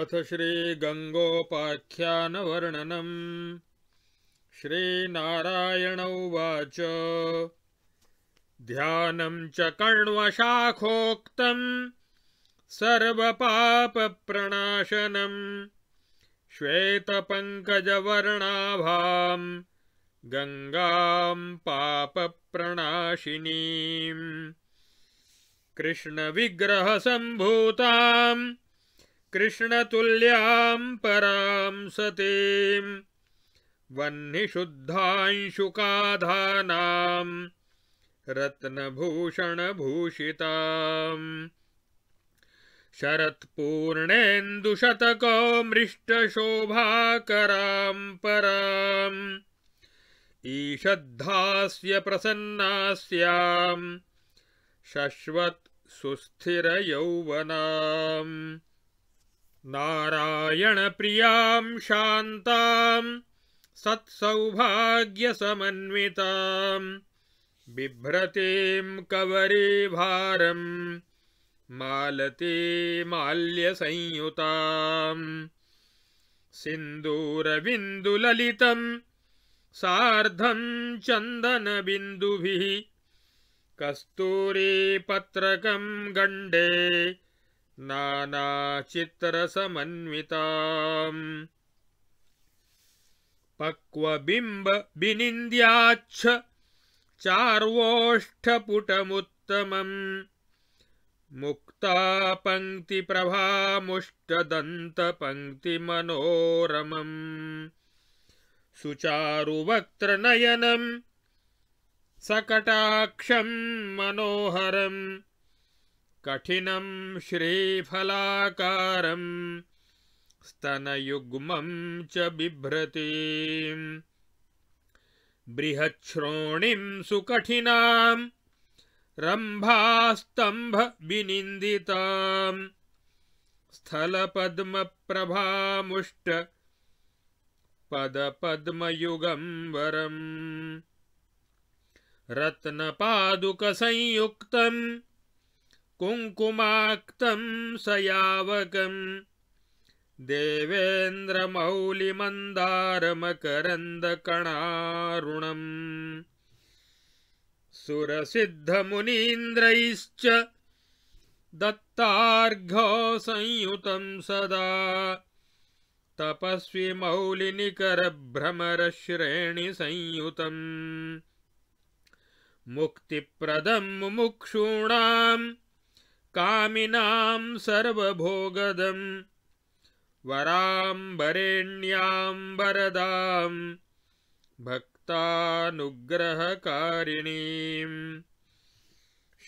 अथ श्रीगङ्गोपाख्यानवर्णनम् श्रीनारायण उवाच ध्यानं च गंगा पाप प्रणाशिनी कृष्ण विग्रह कृष्णविग्रहसम्भूताम् कृष्णतुल्यां परां सतीं वह्निशुद्धांशुकाधानां रत्नभूषणभूषिताम् शरत्पूर्णेन्दुशतकमृष्टशोभाकरां पराम् ईषद्धास्य प्रसन्नास्यां शश्वत् सुस्थिरयौवनाम् सत्सौभाग्य कवरी भारम मलती बिभ्रतीम् कवरीभारम् मालतीमाल्यसंयुताम् सिन्दूरबिन्दुललितम् बिंदु कस्तूरी पत्रक गंडे नानाचित्रसमन्विता पक्वबिम्बविनिन्द्याच्छार्वोष्ठपुटमुत्तमम् मुक्ता पङ्क्तिप्रभामुष्टदन्तपङ्क्तिमनोरमम् सुचारुवक्त्रनयनम् सकटाक्षं मनोहरम् कठिनम् श्रीफलाकारम् स्तनयुग्मं च बिभ्रति बृहच्छ्रोणिम् सुकठिनाम् रम्भास्तम्भविनिन्दिताम् स्थलपद्मप्रभामुष्ट वरम् रत्नपादुकसंयुक्तम् कुङ्कुमाक्तं स यावकम् देवेन्द्रमौलिमन्दारमकरन्दकणारुणम् सुरसिद्धमुनीन्द्रैश्च दत्तार्घ्य संयुतं सदा तपस्विमौलिनिकरभ्रमरश्रेणिसंयुतम् मुक्तिप्रदं मुमुक्षूणाम् कामिनां सर्वभोगदम् वराम्बरेण्यां वरदां भक्तानुग्रहकारिणीम्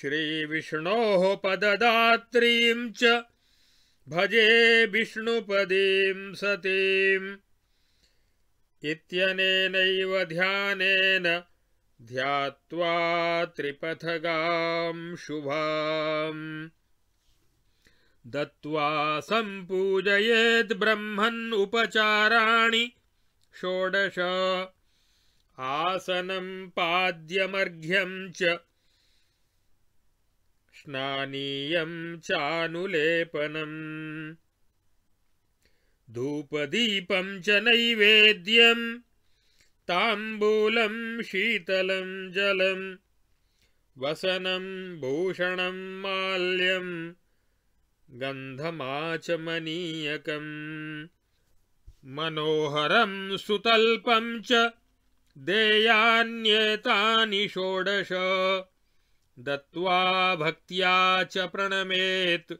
श्रीविष्णोः पददात्रीं च भजे विष्णुपदीं सतीम् इत्यनेनैव ध्यानेन ध्यात्वा त्रिपथगाम् शुभाम् दत्त्वा सम्पूजयेद्ब्रह्मन् उपचाराणि षोडश आसनं पाद्यमर्घ्यं च स्नानीयं चानुलेपनम् धूपदीपं च नैवेद्यम् ताम्बूलं शीतलं जलं वसनं भूषणम् माल्यम् गन्धमाचमनीयकम् मनोहरम् सुतल्पम् च देयान्येतानि षोडश दत्त्वा भक्त्या च प्रणमेत्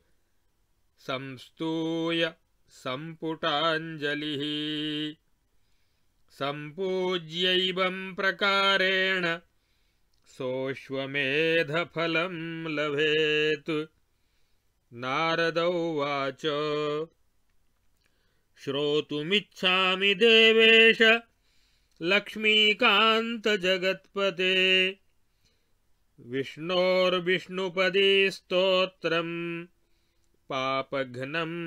संस्तूय सम्पुटाञ्जलिः सम्पूज्यैवम् प्रकारेण सोऽश्वमेधफलं लभेत् नारद उवाच श्रोतुमिच्छामि देवेश लक्ष्मीकान्तजगत्पते स्तोत्रम् पापघ्नम्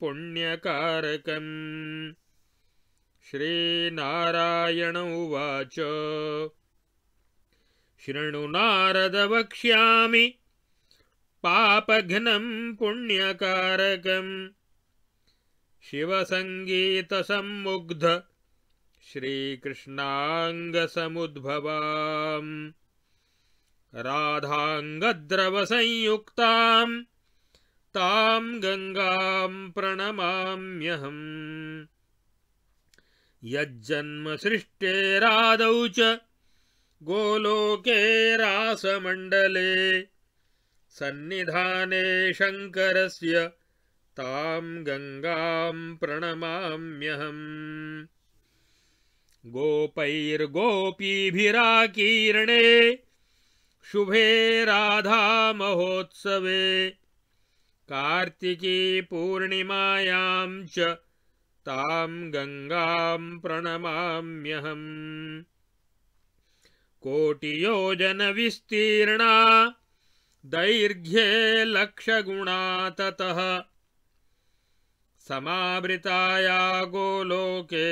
पुण्यकारकम् श्रीनारायण उवाच नारद वक्ष्यामि पापघ्नं पुण्यकारकम् शिवसङ्गीतसम्मुग्ध श्रीकृष्णाङ्गसमुद्भवाम् राधाङ्गद्रवसंयुक्तां तां गङ्गां प्रणमाम्यहम् यज्जन्मसृष्टेरादौ च गोलोके रासमण्डले सन्निधाने शङ्करस्य तां गङ्गां प्रणमाम्यहम् गोपैर्गोपीभिराकीर्णे शुभे राधामहोत्सवे कार्तिकी पूर्णिमायां च गङ्गां प्रणमाम्यहम् कोटियोजनविस्तीर्णा दैर्घ्ये लक्षगुणा ततः समावृताया गोलोके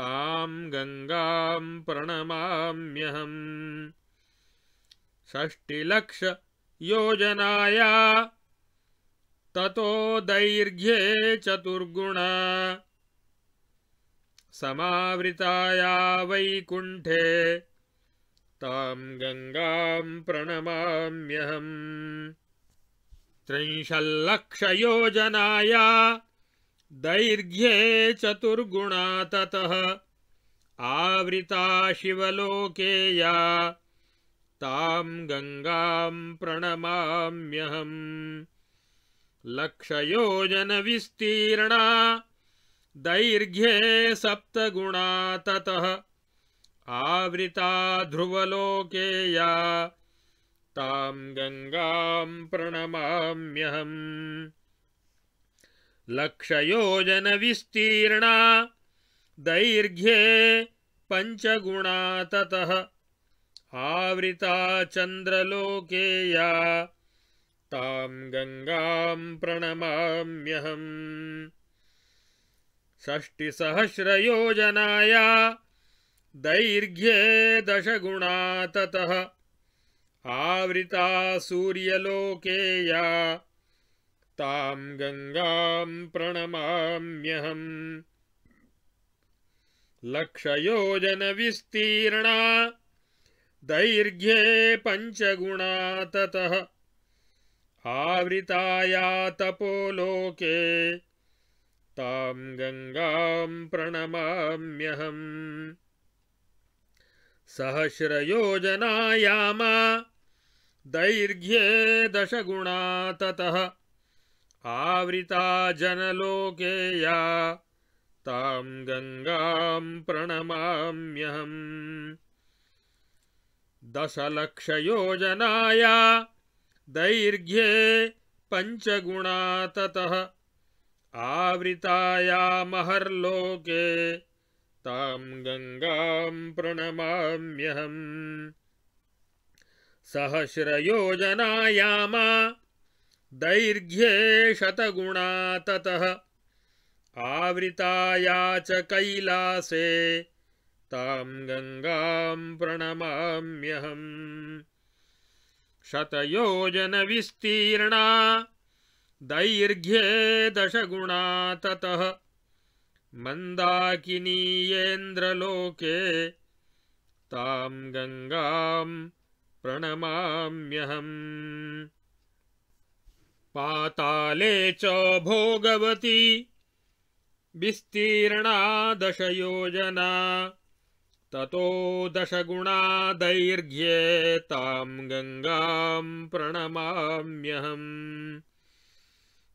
तां गङ्गां प्रणमाम्यहम् षष्टिलक्षयोजनाया ततो दैर्घ्ये चतुर्गुणा समावृताया वैकुण्ठे ताम् गङ्गाम् प्रणमाम्यहम् त्रिंशल्लक्षयोजनाया दैर्घ्ये चतुर्गुणा ततः आवृता शिवलोके या ताम् गङ्गाम् प्रणमाम्यहम् लक्षयोजनविस्तीर्णा दैर्घ्ये सप्तगुणा ततः आवृता ध्रुवलोकेया गंगा गङ्गां प्रणमाम्यहम् विस्तीर्ण दैर्घ्ये पञ्चगुणा ततः आवृता चंद्रलोकेया गङ्गां प्रणमाम्यहम् षष्टिसहस्रयोजनाया दैर्घ्ये दशगुणाततः आवृता सूर्यलोके या तां गङ्गां प्रणमाम्यहम् लक्षयोजनविस्तीर्णा दैर्घ्ये पञ्चगुणाततः आवृताया तपोलोके तां गङ्गां प्रणमाम्यहम् सहस्रयोजनायामा दैर्घ्ये दशगुणा ततः आवृता जनलोके या तां गङ्गां प्रणमाम्यहम् दशलक्षयोजनाया दैर्घ्ये पञ्चगुणा आवृताया आवृतायामहर्लोके तां गङ्गां प्रणमाम्यहम् सहस्रयोजनायामा दैर्घ्ये शतगुणा ततः आवृताया च कैलासे तां गङ्गां प्रणमाम्यहम् शतयोजन शतयोजनविस्तीर्णा दैर्घ्ये दशगुणा ततः मन्दाकिनीयेन्द्रलोके तां गङ्गां प्रणमाम्यहम् पाताले च भोगवती विस्तीर्णा दशयोजना ततो दशगुणादैर्घ्येताम् गङ्गाम् प्रणमाम्यहम्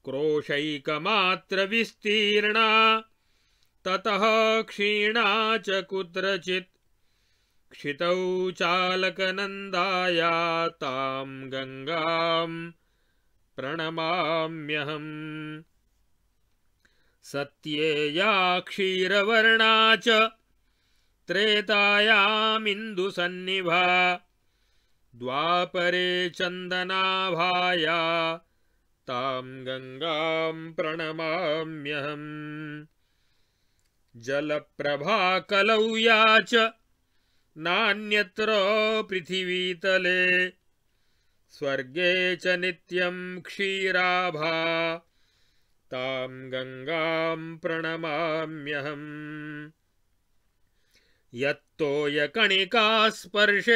क्रोशैकमात्रविस्तीर्णा ततः क्षीणा च कुत्रचित् क्षितौ चालकनन्दाया ताम् गङ्गाम् प्रणमाम्यहम् सत्येया क्षीरवर्णा च त्रेतायामिन्दुसन्निभा द्वापरे चन्दनाभाया ताम् गङ्गाम् प्रणमाम्यहम् या च नान्यत्र पृथिवीतले स्वर्गे च नित्यम् क्षीराभा ताम् गङ्गाम् प्रणमाम्यहम् यत्तो यकणिकास्पर्शे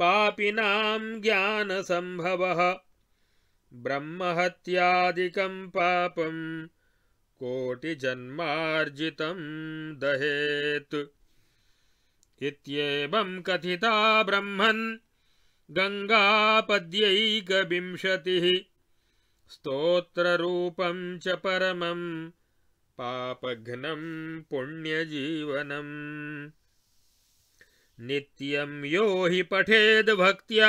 पापिनां ज्ञानसम्भवः ब्रह्महत्यादिकं पापं कोटिजन्मार्जितं दहेत् इत्येवम् कथिता ब्रह्मन् गङ्गापद्यैकविंशतिः स्तोत्ररूपं च परमम् पापघ्नं पुण्यजीवनम् नित्यं यो हि पठेद्भक्त्या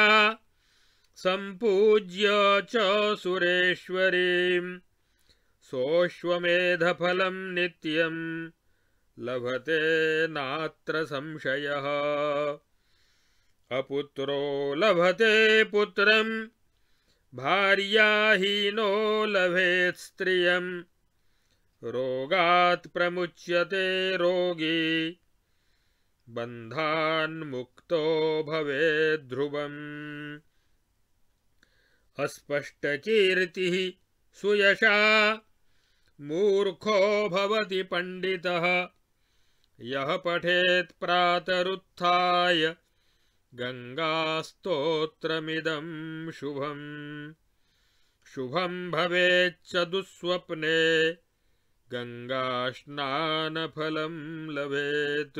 सम्पूज्य च सुरेश्वरीं सोऽश्वमेधफलं नित्यं लभते नात्र संशय अपुत्रो लभते पुत्रं भार्याहीनो लभेत् स्त्रियम् रोगात् प्रमुच्यते रोगी बन्धान्मुक्तो भवेद्ध्रुवम् अस्पष्टकीर्तिः सुयशा मूर्खो भवति पण्डितः यः पठेत्प्रातरुत्थाय गङ्गास्तोत्रमिदम् शुभम् शुभम् शुभं भवेच्च दुःस्वप्ने गङ्गास्नानफलम् लभेत्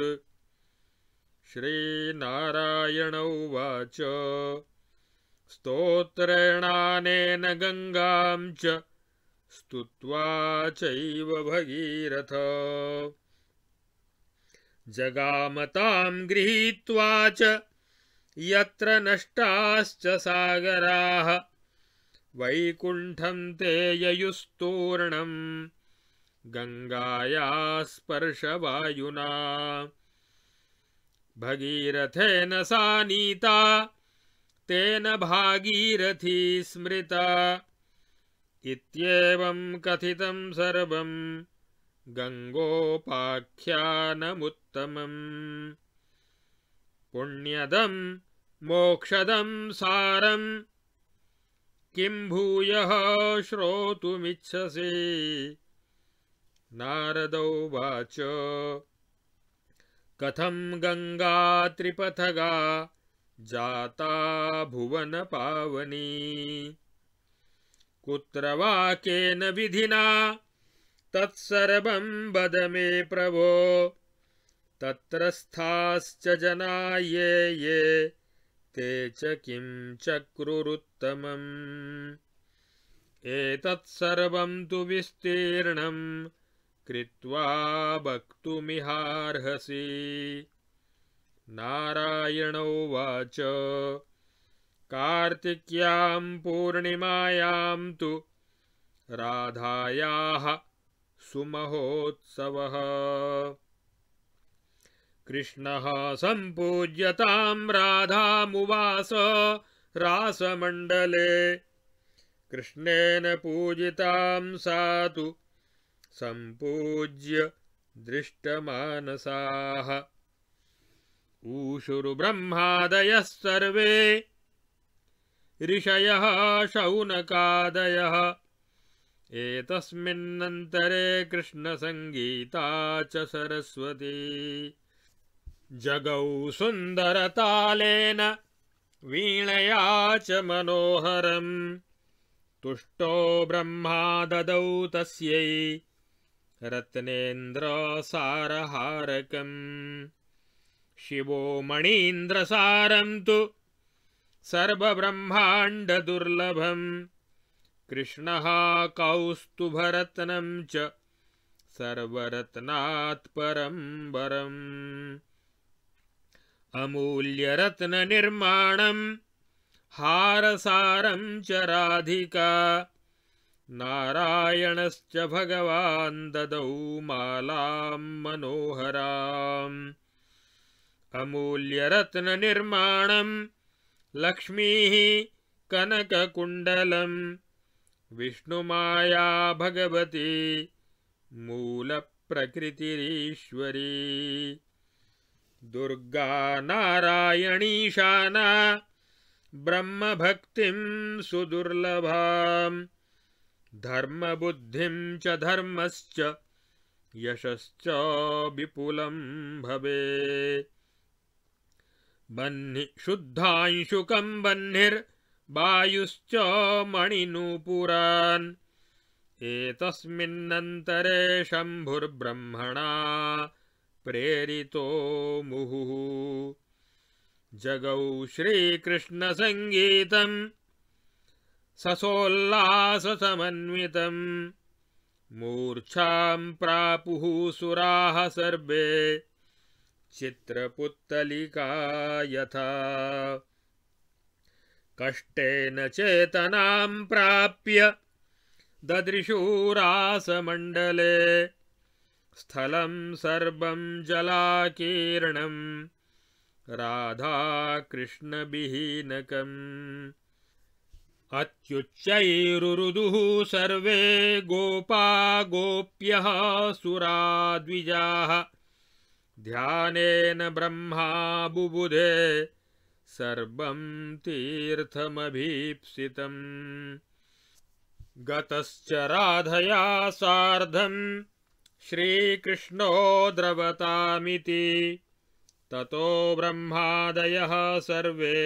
श्रीनारायण उवाच स्तोत्रेणानेन गङ्गाम् च स्तुत्वा चैव भगीरथ जगामताम् गृहीत्वा च यत्र नष्टाश्च सागराः वैकुण्ठं ते ययुस्तूर्णम् गङ्गाया स्पर्शवायुना भगीरथेन सा नीता तेन भागीरथी स्मृता इत्येवम् कथितम् सर्वम् गङ्गोपाख्यानमुत्तमम् पुण्यदम् मोक्षदम् सारम् किम् भूयः श्रोतुमिच्छसि वाच कथं गङ्गा त्रिपथगा जाता भुवनपावनी कुत्र वा केन विधिना तत्सर्वं वद मे प्रभो तत्रस्थाश्च जना ये ये ते च किं चक्रुरुत्तमम् एतत्सर्वं तु विस्तीर्णम् कृत्वा वक्तुमिहार्हसि नारायणोवाच कार्तिक्यां पूर्णिमायां तु राधायाः सुमहोत्सवः कृष्णः सम्पूज्यतां राधामुवास रासमण्डले कृष्णेन पूजितां सा तु सम्पूज्य दृष्टमानसाः ऊषुर्ब्रह्मादयः सर्वे ऋषयः शौनकादयः एतस्मिन्नन्तरे कृष्णसङ्गीता च सरस्वती जगौ सुन्दरतालेन वीणया च मनोहरम् तुष्टो ब्रह्माददौ तस्यै रत्नेन्द्रसारहारकम् शिवो मणीन्द्रसारं तु सर्वब्रह्माण्डदुर्लभम् कृष्णहा कौस्तुभरत्नं च वरम् अमूल्यरत्ननिर्माणम् हारसारं च राधिका नारायणश्च भगवान् ददौ मालां मनोहराम् अमूल्यरत्ननिर्माणम् लक्ष्मीः कनककुण्डलम् विष्णुमायाभगवती मूलप्रकृतिरीश्वरी दुर्गा नारायणीशाना ब्रह्मभक्तिं सुदुर्लभाम् धर्मबुद्धिं च धर्मश्च यशश्च विपुलं भवे बह्नि शुद्धांशुकं बह्निर्वायुश्च मणिनूपुरान् एतस्मिन्नन्तरे शम्भुर्ब्रह्मणा प्रेरितो मुहुः जगौ श्रीकृष्णसङ्गीतम् ससोल्लाससमन्वितम् मूर्छाम् प्रापुः सुराः सर्वे चित्रपुत्तलिका यथा कष्टेन चेतनाम् प्राप्य ददृशूरासमण्डले स्थलं सर्वं जलाकीर्णम् राधाकृष्णविहीनकम् अत्युच्चैरुरुरुदुः सर्वे गोपा गोप्यः सुरा द्विजाः ध्यानेन ब्रह्मा बुबुधे सर्वम् तीर्थमभीप्सितम् गतश्च राधया सार्धं श्रीकृष्णो द्रवतामिति ततो ब्रह्मादयः सर्वे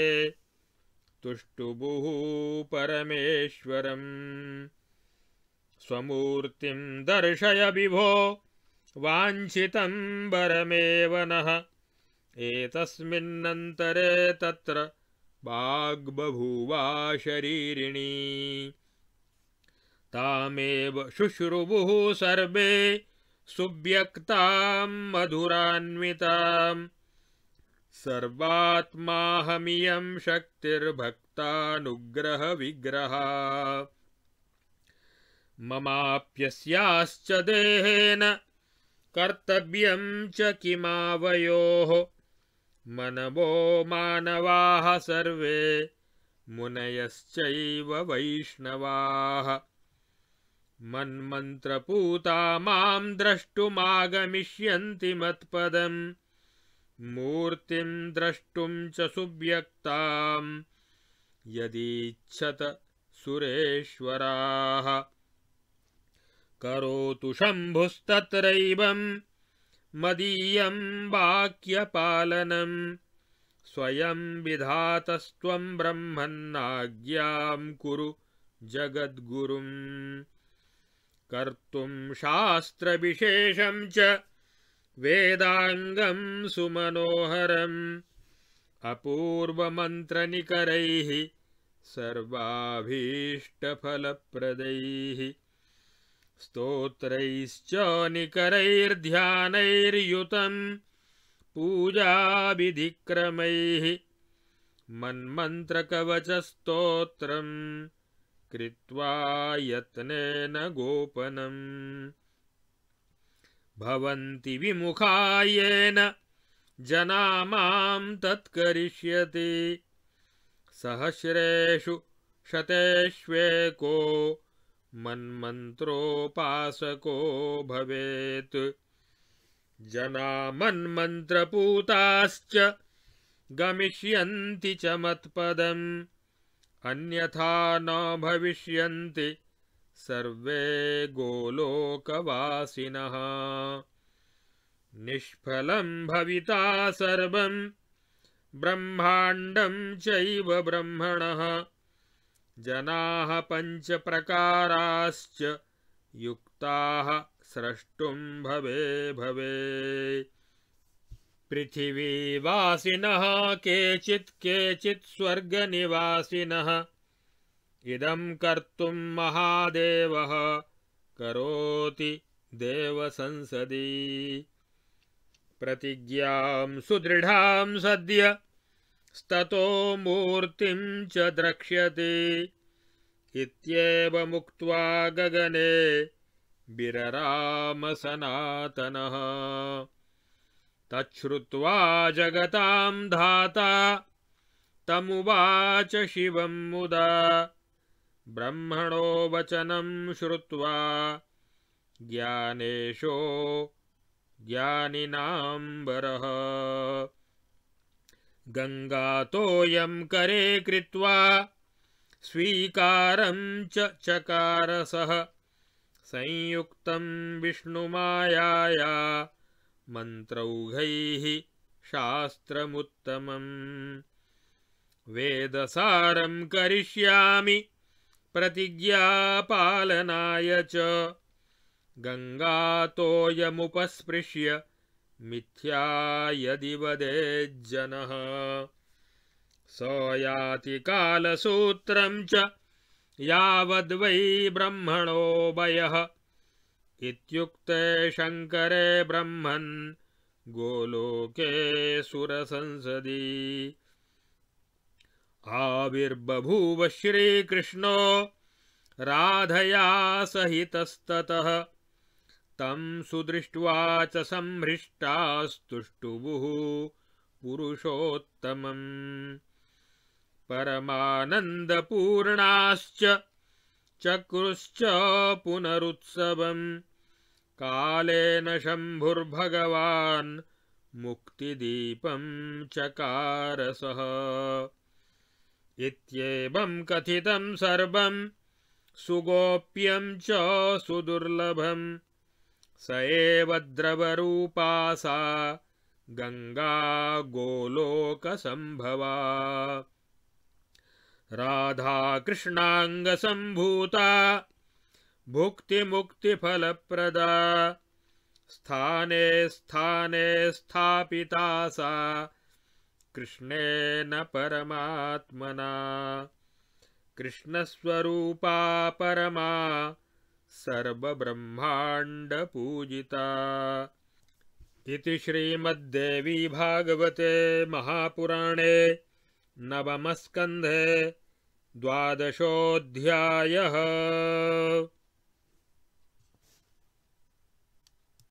तुष्टुबुः परमेश्वरम् स्वमूर्तिं दर्शय विभो वाञ्छितम् वरमेव नः एतस्मिन्नन्तरे तत्र वाग्बभूवा शरीरिणी तामेव शुश्रुवुः सर्वे सुव्यक्ताम् मधुरान्विताम् सर्वात्माहमियं शक्तिर्भक्तानुग्रहविग्रहा ममाप्यस्याश्च देहेन कर्तव्यं च किमावयोः मनवो मानवाः सर्वे मुनयश्चैव वैष्णवाः मन्मन्त्रपूता माम् द्रष्टुमागमिष्यन्ति मत्पदम् मूर्तिम् द्रष्टुम् च सुव्यक्ताम् यदीच्छत सुरेश्वराः करोतु शम्भुस्तत्रैवम् मदीयम् वाक्यपालनम् स्वयम् विधातस्त्वम् ब्रह्मन्नाज्ञाम् कुरु जगद्गुरुम् कर्तुम् शास्त्रविशेषम् च वेदाङ्गम् सुमनोहरम् अपूर्वमन्त्रनिकरैः सर्वाभीष्टफलप्रदैः स्तोत्रैश्च निकरैर्ध्यानैर्युतम् पूजाविधिक्रमैः मन्मन्त्रकवचस्तोत्रम् कृत्वा यत्नेन गोपनम् भवन्ति विमुखायेन जना मां तत्करिष्यति सहस्रेषु शतेष्वेको मन्मन्त्रोपासको भवेत् मन्मन्त्रपूताश्च गमिष्यन्ति च मत्पदम् अन्यथा न भविष्यन्ति सर्वे गोलोकवासिनः निष्फलम् भविता सर्वम् ब्रह्माण्डं चैव ब्रह्मणः जनाः पञ्चप्रकाराश्च युक्ताः स्रष्टुम् भवे भवे पृथिवीवासिनः केचित् केचित्स्वर्गनिवासिनः इदं कर्तुं महादेवः करोति देवसंसदि प्रतिज्ञां सुदृढां सद्य स्ततो मूर्तिं च द्रक्ष्यति इत्येवमुक्त्वा गगने बिररामसनातनः तच्छ्रुत्वा जगतां धाता तमुवाच शिवं मुदा ब्रह्मणो वचनं श्रुत्वा ज्ञानेशो ज्ञानिनाम्बरः गङ्गातोऽयं करे कृत्वा स्वीकारं च चकारसः संयुक्तं विष्णुमायाया मन्त्रौघैः शास्त्रमुत्तमम् वेदसारं करिष्यामि प्रतिज्ञापालनाय च गङ्गातोऽयमुपस्पृश्य मिथ्या यदि वदेज्जनः सोयाति याति कालसूत्रं च यावद्वै ब्रह्मणो वयः इत्युक्ते शङ्करे ब्रह्मन् गोलोके सुरसंसदि आविर्बभूव श्रीकृष्णो राधया सहितस्ततः तं सुदृष्ट्वा च संहृष्टास्तुष्टुवुः पुरुषोत्तमम् परमानन्दपूर्णाश्च चक्रुश्च पुनरुत्सवम् कालेन शम्भुर्भगवान् मुक्तिदीपं चकारसः इत्येवं कथितं सर्वं सुगोप्यं च सुदुर्लभं स एव द्रवरूपा सा गङ्गागोलोकसम्भवा राधाकृष्णाङ्गसम्भूता भुक्तिमुक्तिफलप्रदा स्थाने स्थाने स्थापिता सा कृष्णेन परमात्मना कृष्णस्वरूपा परमा सर्वब्रह्माण्डपूजिता इति श्रीमद्देवी भागवते महापुराणे नवमस्कन्धे द्वादशोऽध्यायः